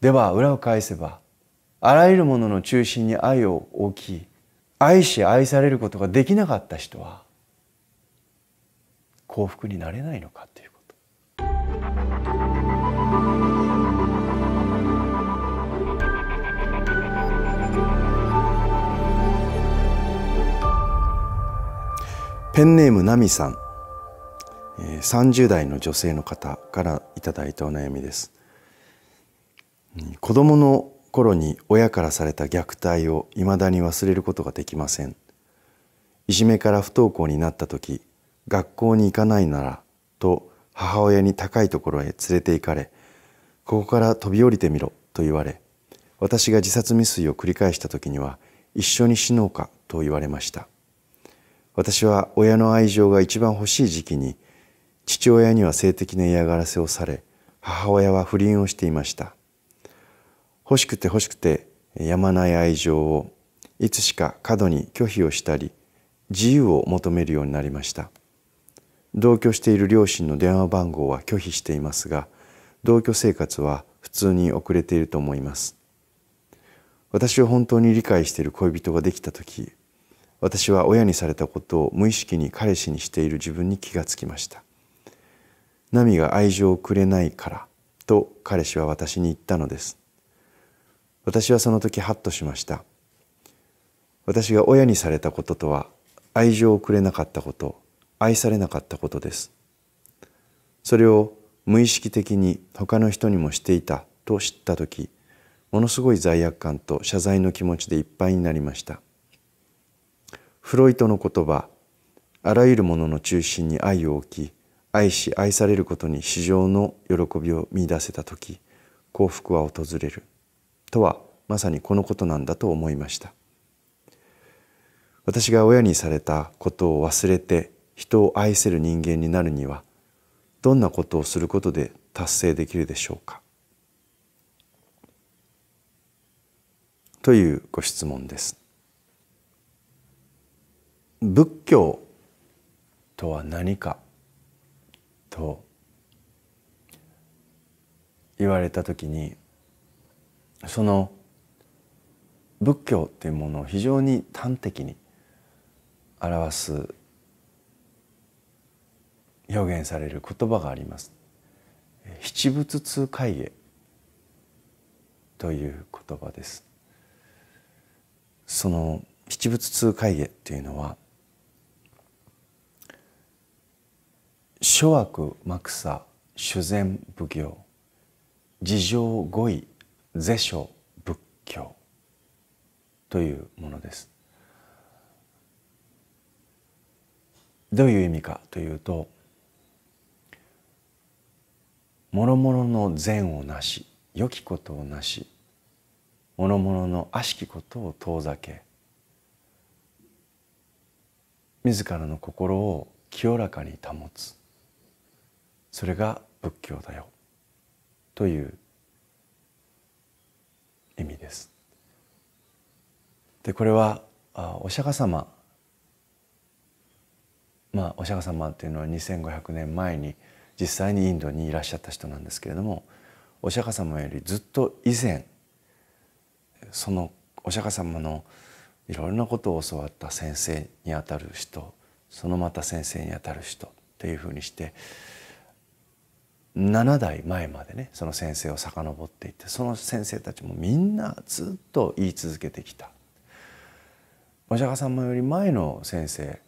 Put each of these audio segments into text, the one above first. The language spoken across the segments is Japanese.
では裏を返せばあらゆるものの中心に愛を置き愛し愛されることができなかった人は幸福になれないのかということペンネームナミさん30代の女性の方からいただいたお悩みです子供の頃に親からされた虐待を未だに忘れることができませんいじめから不登校になった時学校に行かないならと母親に高いところへ連れて行かれここから飛び降りてみろと言われ私が自殺未遂を繰り返した時には一緒に死のうかと言われました私は親の愛情が一番欲しい時期に父親には性的な嫌がらせをされ母親は不倫をしていました欲しくて欲しくてやまない愛情をいつしか過度に拒否をしたり自由を求めるようになりました同居している両親の電話番号は拒否していますが同居生活は普通に遅れていると思います私を本当に理解している恋人ができた時私は親にされたことを無意識に彼氏にしている自分に気がつきましたナミが愛情をくれないからと彼氏は私に言ったのです私はその時ハッとしました私が親にされたこととは愛情をくれなかったこと愛されなかったことですそれを無意識的に他の人にもしていたと知った時ものすごい罪悪感と謝罪の気持ちでいっぱいになりましたフロイトの言葉あらゆるものの中心に愛を置き愛し愛されることに至上の喜びを見いだせた時幸福は訪れるとはまさにこのことなんだと思いました私が親にされたことを忘れて人を愛せる人間になるにはどんなことをすることで達成できるでしょうかというご質問です仏教とは何かと言われた時にその仏教っていうものを非常に端的に表す表現される言葉があります。七仏通会議という言葉です。その七仏通会議っていうのは諸悪幕差修善奉行事情語彙是書仏教というものです。どういう意味かというと諸々の善をなし良きことをなし諸々の悪しきことを遠ざけ自らの心を清らかに保つそれが仏教だよという意味です。でこれはお釈迦様まあお釈迦様というのは2500年前に実際にインドにいらっしゃった人なんですけれどもお釈迦様よりずっと以前そのお釈迦様のいろいろなことを教わった先生にあたる人そのまた先生にあたる人っていうふうにして7代前までねその先生を遡っていってその先生たちもみんなずっと言い続けてきたお釈迦様より前の先生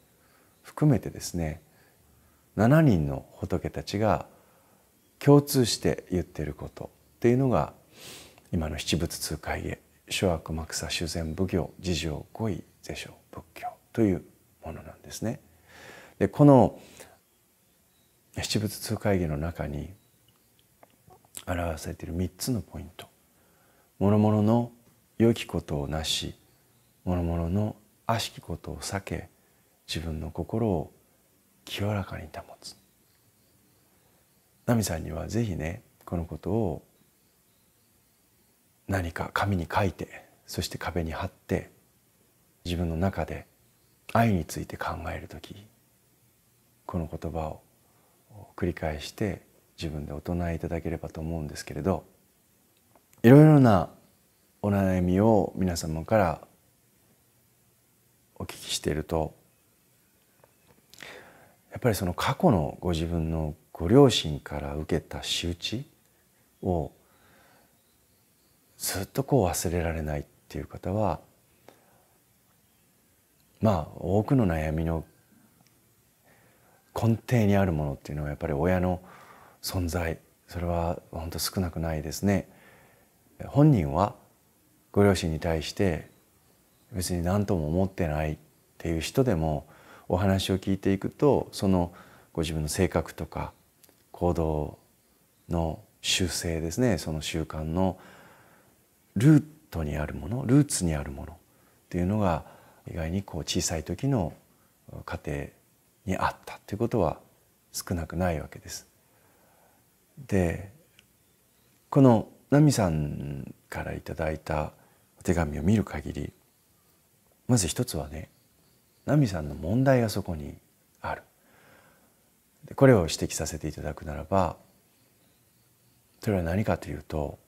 含めてですね7人の仏たちが共通して言ってることっていうのが今の七仏通会へ諸悪幕差修善奉行自上五位是正仏教というものなんですね。でこの七仏通会議の中に表されている3つのポイント諸々の良きことをなし諸々の悪しきことを避け自分の心を清らかに保つ奈美さんには是非ねこのことを何か紙に書いてそして壁に貼って自分の中で愛について考える時この言葉を繰り返して自分でお唱えいただければと思うんですけれどいろいろなお悩みを皆様からお聞きしているとやっぱりその過去のご自分のご両親から受けた仕打ちをずっとこう忘れられないっていう方はまあ多くの悩みの根底にあるものっていうのはやっぱり親の存在それは本当少なくないですね。本人はご両親に対して別に何とも思ってないっていう人でもお話を聞いていくとそのご自分の性格とか行動の習性ですねその習慣のルートにあるものルーツにあるものっていうのが意外にこう小さい時の家庭にあったということは少なくないわけです。でこの奈美さんからいただいたお手紙を見る限りまず一つはね奈美さんの問題がそこにある。でこれを指摘させていただくならばそれは何かというと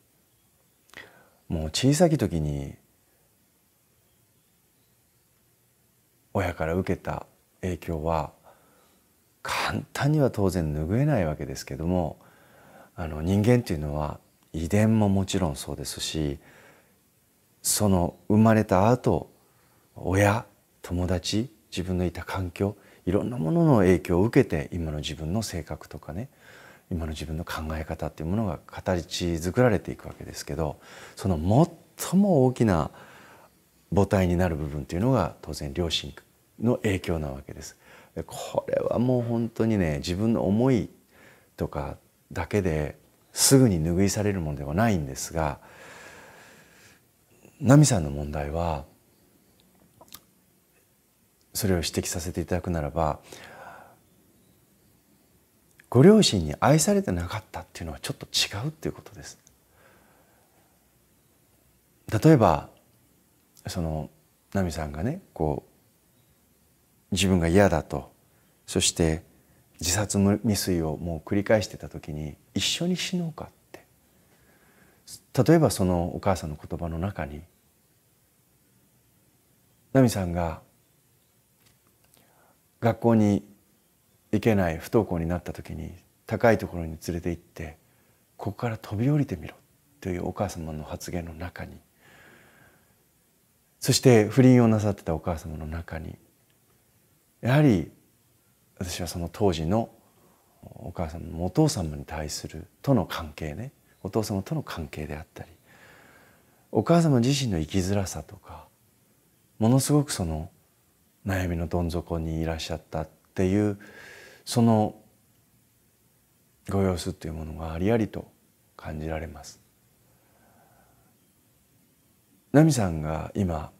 もう小さき時に親から受けた影響は簡単には当然拭えないわけですけどもあの人間というのは遺伝ももちろんそうですしその生まれた後親友達自分のいた環境いろんなものの影響を受けて今の自分の性格とかね今の自分の考え方っていうものが形作られていくわけですけどその最も大きな母体になる部分っていうのが当然両親の影響なわけです。これはもう本当にね自分の思いとかだけですぐに拭いされるものではないんですが奈美さんの問題はそれを指摘させていただくならばご両親に愛されてなかったっていうのはちょっと違うっていうことです。例えばその奈美さんがねこう自分が嫌だとそして自殺未遂をもう繰り返してた時に一緒に死のうかって例えばそのお母さんの言葉の中に奈美さんが学校に行けない不登校になった時に高いところに連れて行ってここから飛び降りてみろというお母様の発言の中にそして不倫をなさってたお母様の中にやはり私はその当時のお母様もお父様に対するとの関係ねお父様との関係であったりお母様自身の生きづらさとかものすごくその悩みのどん底にいらっしゃったっていうそのご様子というものがありありと感じられます。奈美さんが今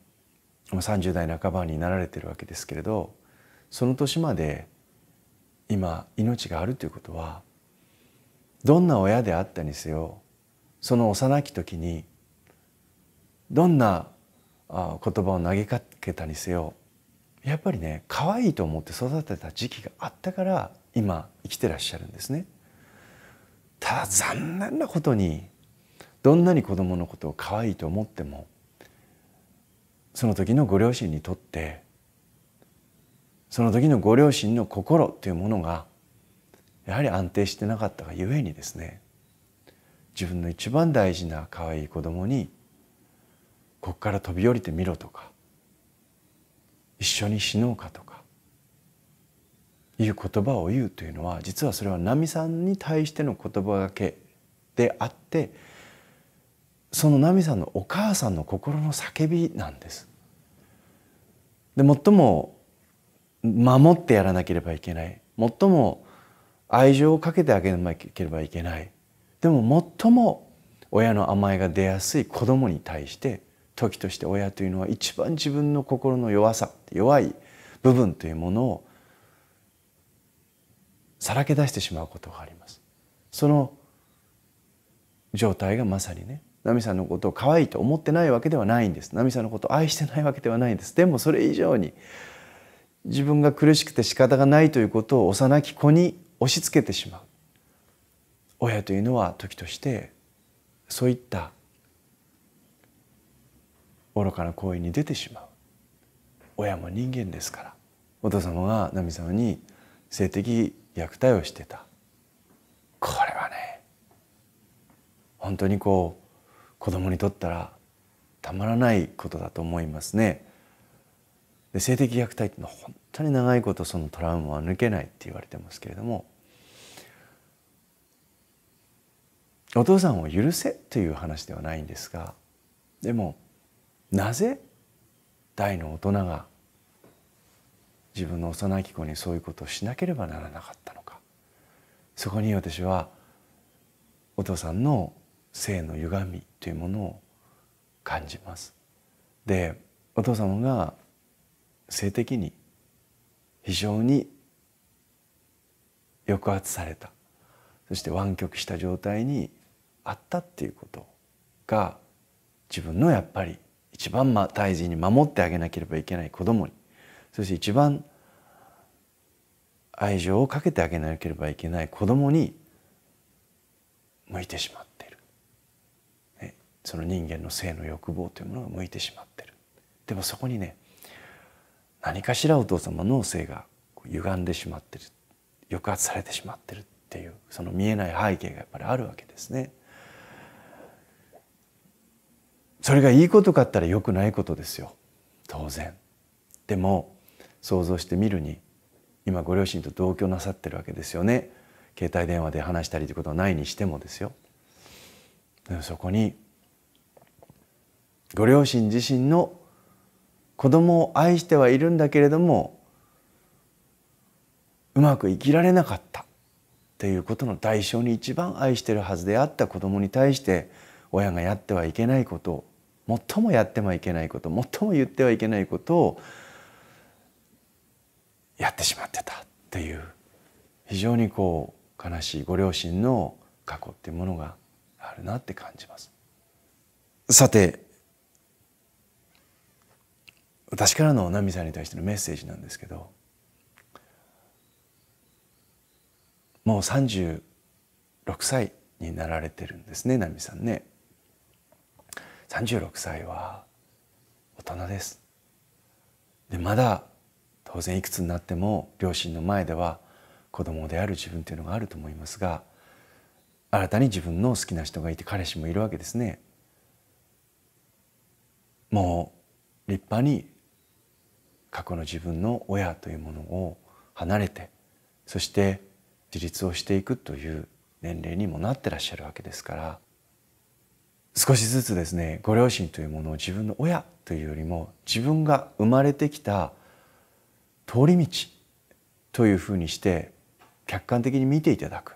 30代半ばになられてるわけですけれどその年まで今命があるということはどんな親であったにせよその幼き時にどんな言葉を投げかけたにせよやっぱりね可愛いと思って育てた時期があったから今生きてらっしゃるんですね。ただ残念なことにどんなに子供のことを可愛いと思ってもその時のご両親にとってその時のご両親の心というものがやはり安定してなかったがゆえにですね自分の一番大事な可愛い子供にここから飛び降りてみろとか一緒に死のうかとかいう言葉を言うというのは実はそれは奈美さんに対しての言葉がけであってその奈美さんのお母さんの心の叫びなんです。で最も守ってやらなければいけない最も愛情をかけてあげなければいけないでも最も親の甘えが出やすい子供に対して時として親というのは一番自分の心の弱さ弱い部分というものをさらけ出してしまうことがあります。その状態がまさにね奈美さんのことを可愛いと思ってないわけではないんです奈美さんのことを愛してないわけではないんですでもそれ以上に自分が苦しくて仕方がないということを幼き子に押し付けてしまう親というのは時としてそういった愚かな行為に出てしまう親も人間ですからお父様が奈美様に性的虐待をしてたこれはね本当にこう子供にとったらたまらないことだと思いますね。で性的虐待っていうのは本当に長いことそのトラウマは抜けないって言われてますけれどもお父さんを許せという話ではないんですがでもなぜ大の大人が自分の幼き子にそういうことをしなければならなかったのかそこに私はお父さんの性の歪みというものを感じます。でお父様が性的に非常に抑圧されたそして湾曲した状態にあったっていうことが自分のやっぱり一番大事に守ってあげなければいけない子供にそして一番愛情をかけてあげなければいけない子供に向いてしまっている、ね、その人間の性の欲望というものが向いてしまっているでもそこにね何かしらお父様の性が歪んでしまってる抑圧されてしまってるっていうその見えない背景がやっぱりあるわけですね。それがいいことかったら良くないことですよ当然。でも想像してみるに今ご両親と同居なさってるわけですよね携帯電話で話したりということはないにしてもですよ。でもそこにご両親自身の子供を愛してはいるんだけれどもうまく生きられなかったということの代償に一番愛してるはずであった子供に対して親がやってはいけないこと最もやってはいけないこと最も言ってはいけないことをやってしまってたっていう非常にこう悲しいご両親の過去っていうものがあるなって感じます。さて私からのナミさんに対してのメッセージなんですけどもう36歳になられてるんですねナミさんね。36歳は大人ですでまだ当然いくつになっても両親の前では子供である自分というのがあると思いますが新たに自分の好きな人がいて彼氏もいるわけですね。もう立派に過去の自分の親というものを離れてそして自立をしていくという年齢にもなってらっしゃるわけですから少しずつですねご両親というものを自分の親というよりも自分が生まれてきた通り道というふうにして客観的に見ていただく、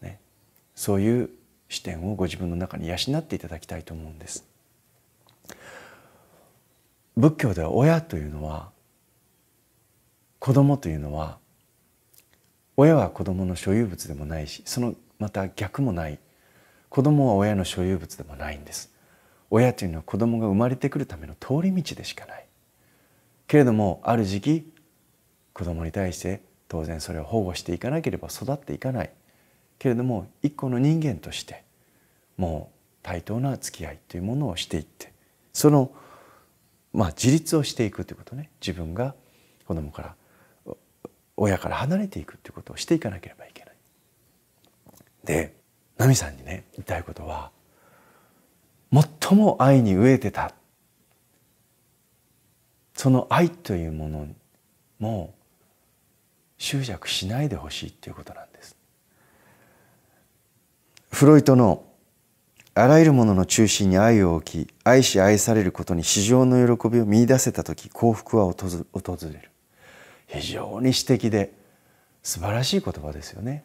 ね、そういう視点をご自分の中に養っていただきたいと思うんです。仏教では親というのは子供というのは親は子供の所有物でもないしそのまた逆もない子供は親の所有物でもないんです親というのは子供が生まれてくるための通り道でしかないけれどもある時期子供に対して当然それを保護していかなければ育っていかないけれども一個の人間としてもう対等な付き合いというものをしていってそのまあ、自立をしていくということね自分が子供から親から離れていくということをしていかなければいけない。で奈美さんにね言いたいことは最も愛に飢えてたその愛というものも執着しないでほしいということなんです。フロイトのあらゆるものの中心に愛を置き愛し愛されることに至上の喜びを見いだせた時幸福は訪れる非常に詩的で素晴らしい言葉ですよね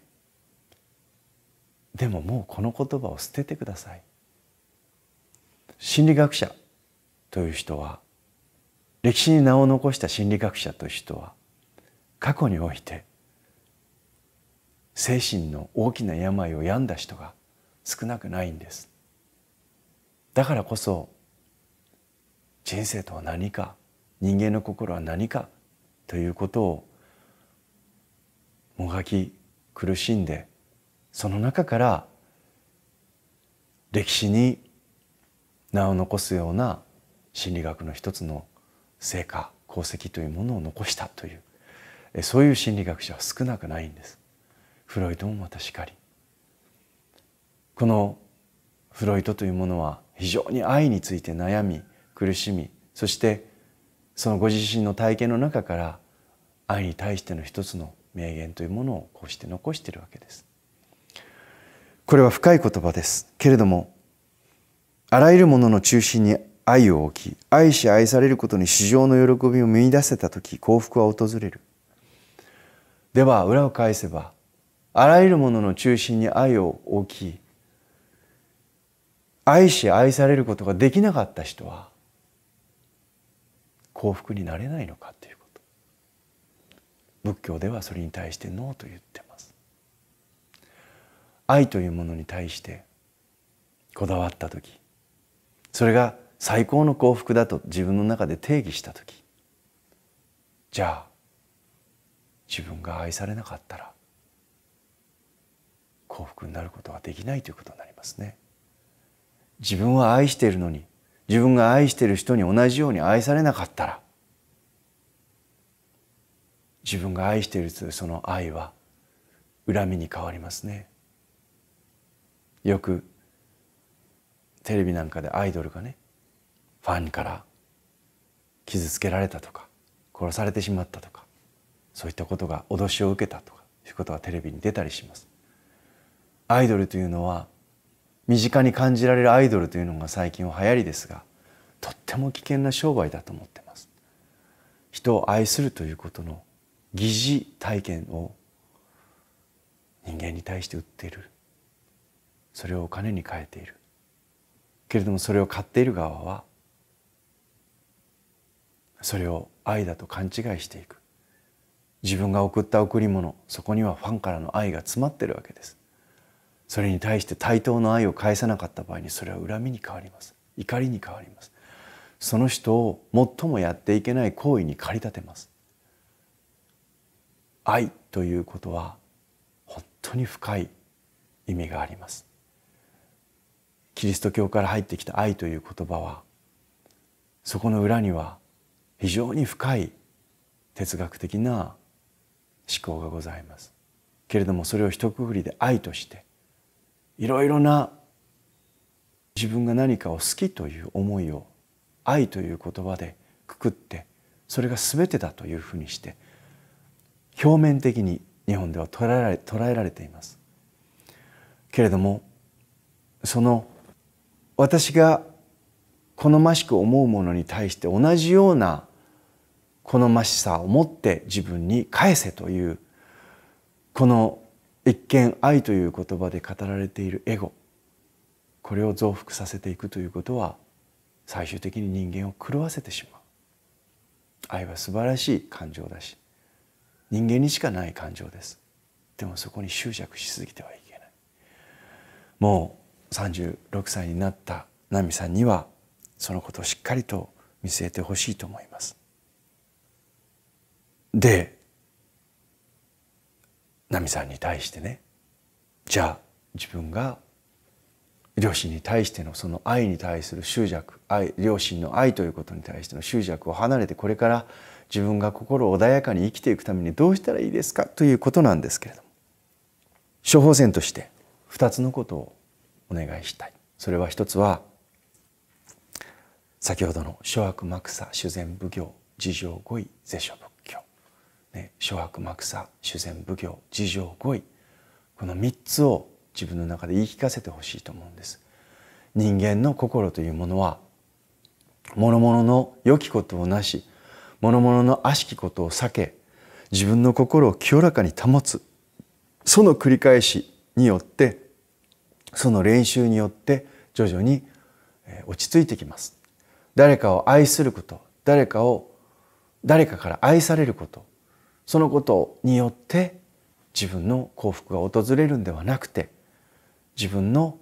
でももうこの言葉を捨ててください心理学者という人は歴史に名を残した心理学者という人は過去において精神の大きな病を病んだ人が少なくないんですだからこそ人生とは何か人間の心は何かということをもがき苦しんでその中から歴史に名を残すような心理学の一つの成果功績というものを残したというそういう心理学者は少なくないんです。フロイトもまたしかりこのフロイトというものは非常に愛について悩み苦しみそしてそのご自身の体験の中から愛に対しての一つの名言というものをこうして残しているわけです。これは深い言葉ですけれどもあらゆるものの中心に愛を置き愛し愛されることに至上の喜びを見いだせた時幸福は訪れるでは裏を返せばあらゆるものの中心に愛を置き愛し愛されることができなかった人は幸福になれないのかということ仏教ではそれに対してノーと言ってます愛というものに対してこだわった時それが最高の幸福だと自分の中で定義した時じゃあ自分が愛されなかったら幸福になることはできないということになりますね。自分は愛しているのに自分が愛している人に同じように愛されなかったら自分が愛しているというその愛は恨みに変わりますね。よくテレビなんかでアイドルがねファンから傷つけられたとか殺されてしまったとかそういったことが脅しを受けたとかいうことがテレビに出たりします。アイドルというのは身近に感じられるアイドルというのが最近は流行りですがとっても危険な商売だと思ってます人を愛するということの疑似体験を人間に対して売っているそれをお金に変えているけれどもそれを買っている側はそれを愛だと勘違いしていく自分が送った贈り物そこにはファンからの愛が詰まってるわけですそれに対して対等の愛を返さなかった場合にそれは恨みに変わります怒りに変わりますその人を最もやっていけない行為に駆り立てます愛ということは本当に深い意味がありますキリスト教から入ってきた愛という言葉はそこの裏には非常に深い哲学的な思考がございますけれどもそれを一括りで愛としていろいろな自分が何かを好きという思いを愛という言葉でくくってそれが全てだというふうにして表面的に日本では捉えられ捉えられています。けれどもその私が好ましく思うものに対して同じような好ましさを持って自分に返せというこの一見愛という言葉で語られているエゴこれを増幅させていくということは最終的に人間を狂わせてしまう愛は素晴らしい感情だし人間にしかない感情ですでもそこに執着しすぎてはいけないもう36歳になった奈美さんにはそのことをしっかりと見据えてほしいと思いますで奈美さんに対してねじゃあ自分が両親に対してのその愛に対する執着愛両親の愛ということに対しての執着を離れてこれから自分が心穏やかに生きていくためにどうしたらいいですかということなんですけれども処方箋として2つのことをお願いしたいそれは1つは先ほどの諸悪幕差修善奉行事情語彙是処部ね、諸悪幕差修善奉行事情語彙この3つを自分の中で言い聞かせてほしいと思うんです。人間の心というものは諸々の良きことをなし諸々の悪しきことを避け自分の心を清らかに保つその繰り返しによってその練習によって徐々に落ち着いてきます誰かを愛すること誰かを誰かから愛されることそのことによって自分の幸福が訪れるんではなくて自分の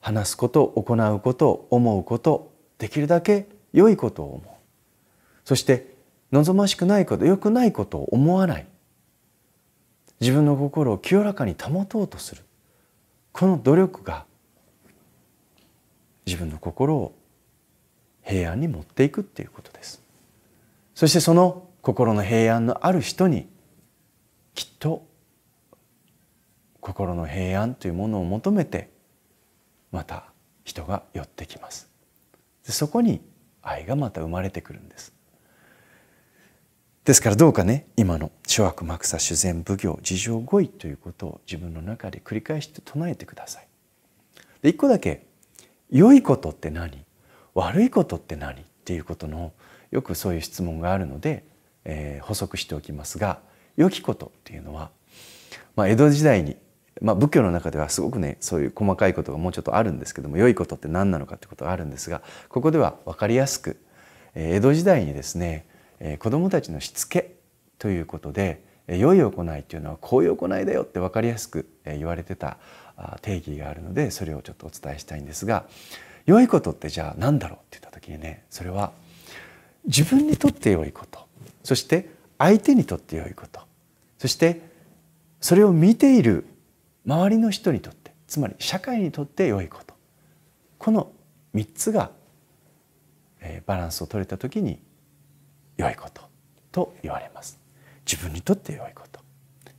話すこと行うこと思うことできるだけ良いことを思うそして望ましくないこと良くないことを思わない自分の心を清らかに保とうとするこの努力が自分の心を平安に持っていくっていうことですそしてその心の平安のある人にきっと心の平安というものを求めてまた人が寄ってきますでそこに愛がまた生まれてくるんですですからどうかね今の「諸悪幕差修善奉行事情語彙」ということを自分の中で繰り返して唱えてくださいで一個だけ「良いことって何悪いことって何?」っていうことのよくそういう質問があるのでえー、補足しておきますが良きことっていうのは、まあ、江戸時代に、まあ、仏教の中ではすごくねそういう細かいことがもうちょっとあるんですけども良いことって何なのかってことがあるんですがここでは分かりやすく、えー、江戸時代にですね、えー、子どもたちのしつけということで良い行いっていうのはこういう行いだよって分かりやすく言われてた定義があるのでそれをちょっとお伝えしたいんですが良いことってじゃあ何だろうって言った時にねそれは自分にとって良いことそして相手にとって良いことそしてそれを見ている周りの人にとってつまり社会にとって良いことこの3つが、えバランスを取れた時に良いことと言われます自分にとって良いこと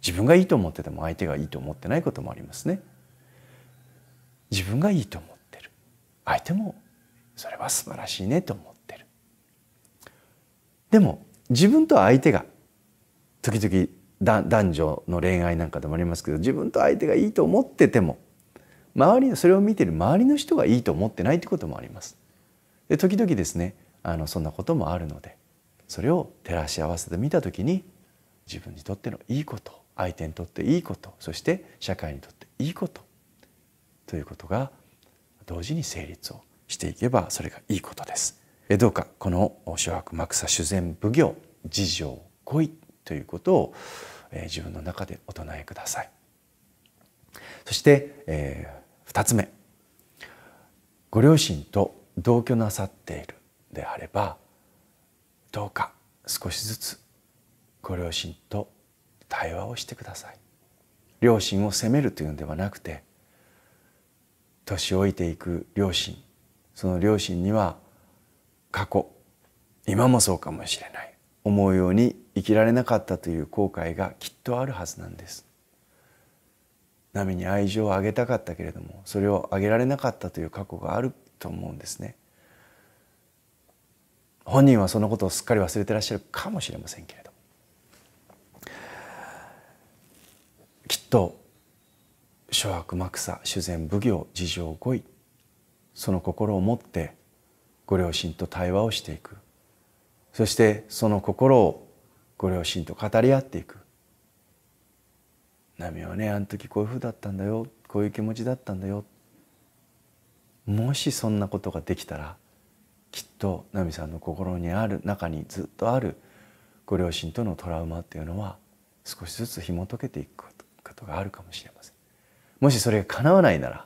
自分がいいと思ってても相手がいいと思ってないこともありますね自分がいいと思ってる相手もそれは素晴らしいねと思ってるでも自分と相手が時々男女の恋愛なんかでもありますけど自分と相手がいいと思ってても周りのそれを見てる周りの人がいいと思ってないってこともあります。で時々ですねあのそんなこともあるのでそれを照らし合わせてみた時に自分にとってのいいこと相手にとっていいことそして社会にとっていいことということが同時に成立をしていけばそれがいいことです。えどうかこの「諸悪幕差修善奉行自情恋」ということを、え自分の中でお唱えください。そして、え2つ目ご両親と同居なさっているであればどうか少しずつご両親と対話をしてください。両親を責めるというのではなくて年老いていく両親その両親には過去今もそうかもしれない思うように生きられなかったという後悔がきっとあるはずなんです波に愛情をあげたかったけれどもそれをあげられなかったという過去があると思うんですね本人はそのことをすっかり忘れてらっしゃるかもしれませんけれどきっと諸悪幕さ修善奉行事情5位その心を持ってご両親と対話をしていくそしてその心をご両親と語り合っていく「波はねあの時こういうふうだったんだよこういう気持ちだったんだよ」もしそんなことができたらきっと奈美さんの心にある中にずっとあるご両親とのトラウマっていうのは少しずつ紐解けていくことがあるかもしれません。もしそれが叶わないなら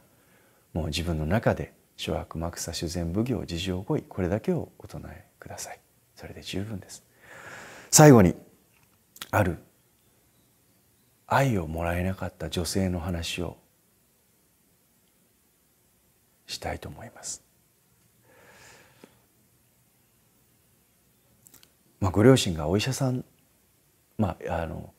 もう自分の中で諸悪幕差修善奉行事情行為これだけをお唱えくださいそれで十分です最後にある愛をもらえなかった女性の話をしたいと思います、まあ、ご両親がお医者さんまああの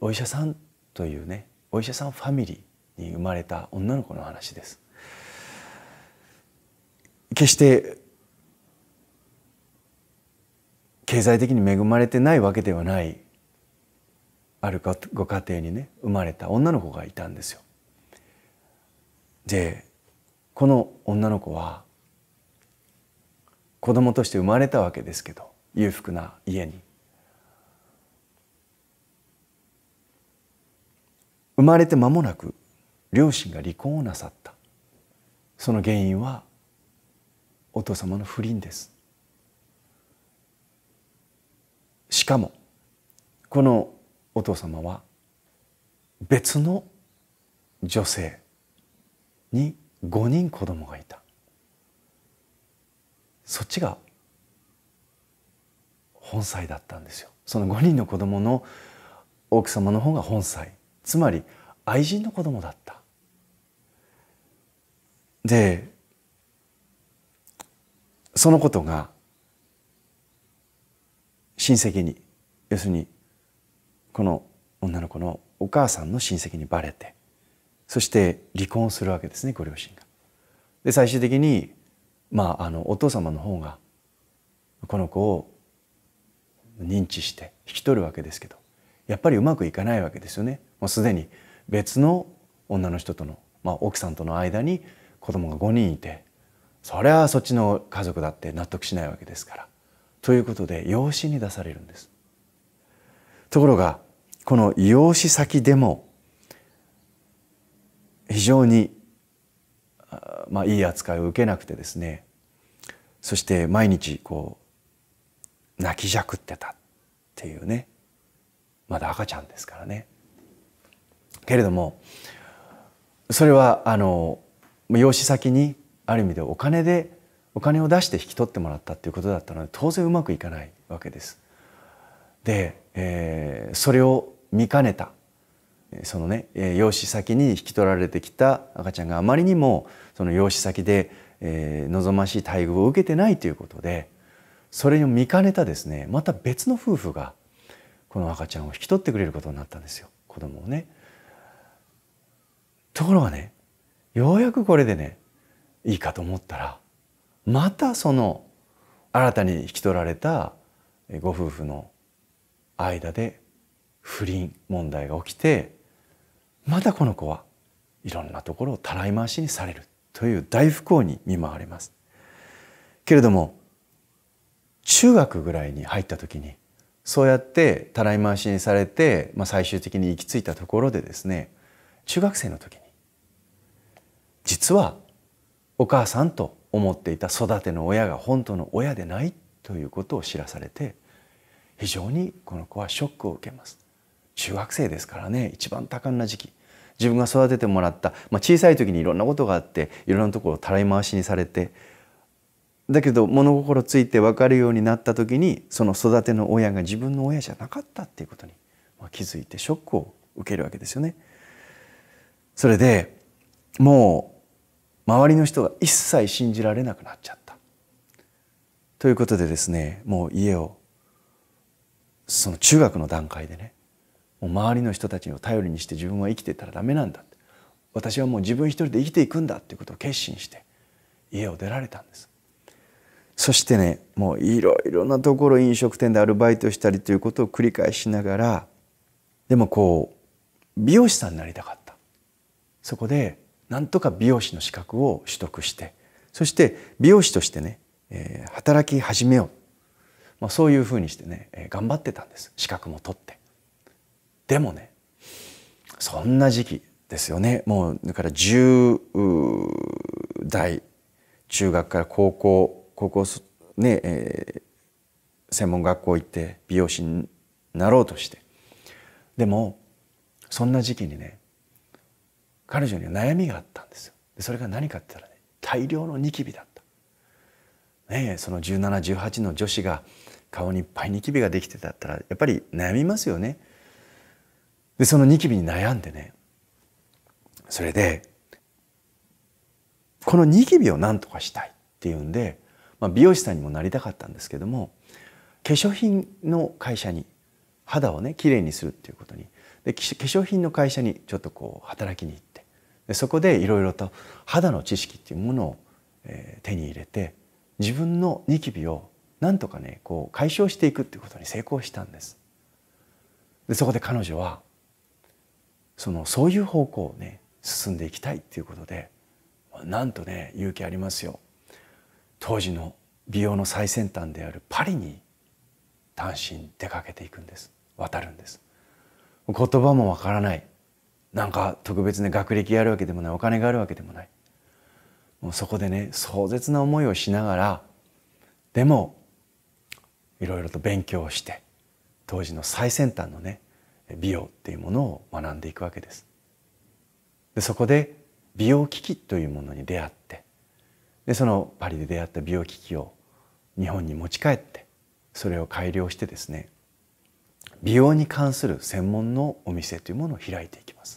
お医者さんというねお医者さんファミリーに生まれた女の子の話です決して経済的に恵まれてないわけではないあるご家庭にね生まれた女の子がいたんですよ。でこの女の子は子供として生まれたわけですけど裕福な家に。生まれて間もなく両親が離婚をなさったその原因はお父様の不倫ですしかもこのお父様は別の女性に5人子供がいたそっちが本妻だったんですよその5人の子供の奥様の方が本妻つまり愛人の子供だったでそのことが親戚に要するにこの女の子のお母さんの親戚にバレてそして離婚するわけですねご両親が。で最終的に、まあ、あのお父様の方がこの子を認知して引き取るわけですけどやっぱりうまくいかないわけですよね。もうすでに別の女の人との、まあ、奥さんとの間に子供が5人いてそれはそっちの家族だって納得しないわけですから。ということで養子に出されるんです。ところがこの養子先でも非常に、まあ、いい扱いを受けなくてですねそして毎日こう泣きじゃくってたっていうねまだ赤ちゃんですからね。けれどもそれはあの養子先にある意味でお金でお金を出して引き取ってもらったっていうことだったので当然うまくいかないわけです。で、えー、それを見かねたそのね養子先に引き取られてきた赤ちゃんがあまりにもその養子先で、えー、望ましい待遇を受けてないということでそれを見かねたですねまた別の夫婦がこの赤ちゃんを引き取ってくれることになったんですよ子供をね。ところがねようやくこれでねいいかと思ったらまたその新たに引き取られたご夫婦の間で不倫問題が起きてまたこの子はいろんなところをたらい回しにされるという大不幸に見舞われます。けれども中学ぐらいに入った時にそうやってたらい回しにされて、まあ、最終的に行き着いたところでですね中学生の時に実はお母さんと思っていた育ての親が本当の親でないということを知らされて非常にこの子はショックを受けます中学生ですからね一番多感な時期自分が育ててもらった、まあ、小さい時にいろんなことがあっていろんなところをたらい回しにされてだけど物心ついて分かるようになった時にその育ての親が自分の親じゃなかったっていうことに気づいてショックを受けるわけですよね。それでもう周りの人が一切信じられなくなっちゃったということでですねもう家をその中学の段階でねもう周りの人たちを頼りにして自分は生きてたらダメなんだって私はもう自分一人で生きていくんだっていうことを決心して家を出られたんですそしてねもういろいろなところ飲食店でアルバイトしたりということを繰り返しながらでもこう美容師さんになりたかったそこでなんとか美容師の資格を取得してそして美容師としてね、えー、働き始めよう、まあ、そういうふうにしてね、えー、頑張ってたんです資格も取って。でもねそんな時期ですよねもうだから10代中学から高校高校ね、えー、専門学校行って美容師になろうとしてでもそんな時期にね彼女には悩みがあったんですよそれが何かって言ったらね大量のニキビだった、ね、その1718の女子が顔にいっぱいニキビができてたったらやっぱり悩みますよねでそのニキビに悩んでねそれでこのニキビを何とかしたいっていうんで、まあ、美容師さんにもなりたかったんですけども化粧品の会社に肌をねきれいにするっていうことにで化粧品の会社にちょっとこう働きに行ってでそこでいろいろと肌の知識っていうものを、え手に入れて自分のニキビをなんとかねこう解消していくっていうことに成功したんですでそこで彼女はそのそういう方向をね進んでいきたいっていうことでなんとね勇気ありますよ当時の美容の最先端であるパリに単身出かけていくんです渡るんです言葉もわからないなんか特別な学歴があるわけでもないお金があるわけでもないもうそこでね壮絶な思いをしながらでもいろいろと勉強をして当時の最先端のね美容っていうものを学んでいくわけです。でそこで美容機器というものに出会ってでそのパリで出会った美容機器を日本に持ち帰ってそれを改良してですね美容に関する専門のお店というものを開いていきます。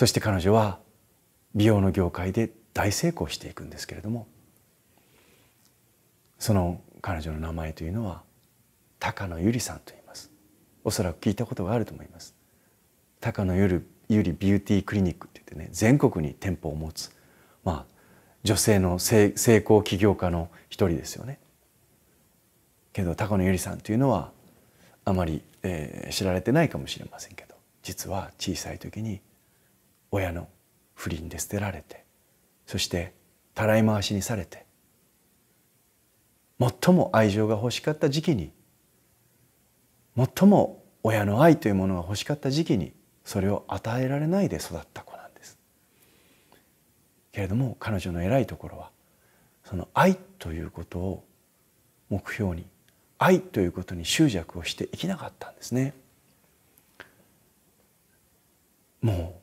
そして彼女は美容の業界で大成功していくんですけれどもその彼女の名前というのは高野由里さんと言いますおそらく聞いたことがあると思います高野由里ビューティークリニックって言ってね全国に店舗を持つまあ女性の成功起業家の一人ですよねけど高野由里さんというのはあまり、えー、知られてないかもしれませんけど実は小さい時に親の不倫で捨てられてそしてたらい回しにされて最も愛情が欲しかった時期に最も親の愛というものが欲しかった時期にそれを与えられないで育った子なんです。けれども彼女の偉いところはその愛ということを目標に愛ということに執着をしていきなかったんですね。もう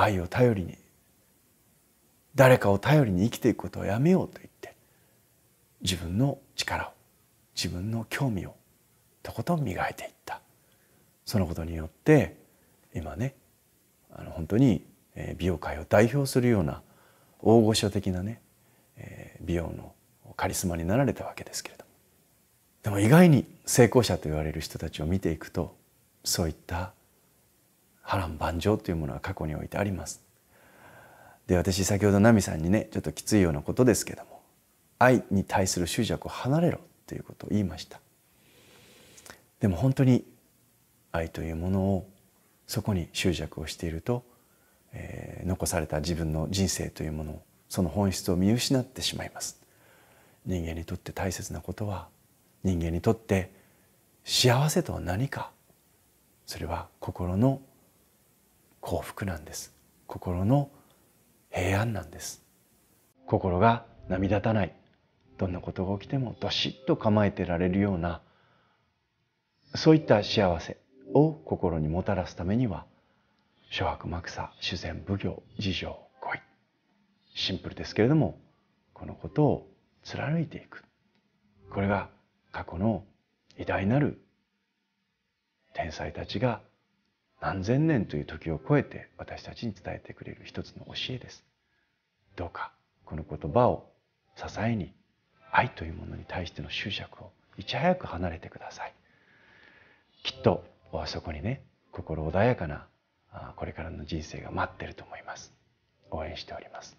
愛を頼りに誰かを頼りに生きていくことをやめようと言って自分の力を自分の興味をとことん磨いていったそのことによって今ねあの本当に美容界を代表するような大御所的なね美容のカリスマになられたわけですけれどもでも意外に成功者と言われる人たちを見ていくとそういった波乱万丈というものは過去においてあります。で私先ほど奈美さんにねちょっときついようなことですけども愛に対する執着を離れろということを言いましたでも本当に愛というものをそこに執着をしていると、えー、残された自分の人生というものをその本質を見失ってしまいます人間にとって大切なことは人間にとって幸せとは何かそれは心の幸福なんです心の平安なんです心が波立たないどんなことが起きてもどしっと構えてられるようなそういった幸せを心にもたらすためには諸白幕差修善奉行事情恋シンプルですけれどもこのことを貫いていくこれが過去の偉大なる天才たちが何千年という時を超えて私たちに伝えてくれる一つの教えです。どうかこの言葉を支えに愛というものに対しての執着をいち早く離れてください。きっとあそこにね心穏やかなこれからの人生が待ってると思います。応援しております。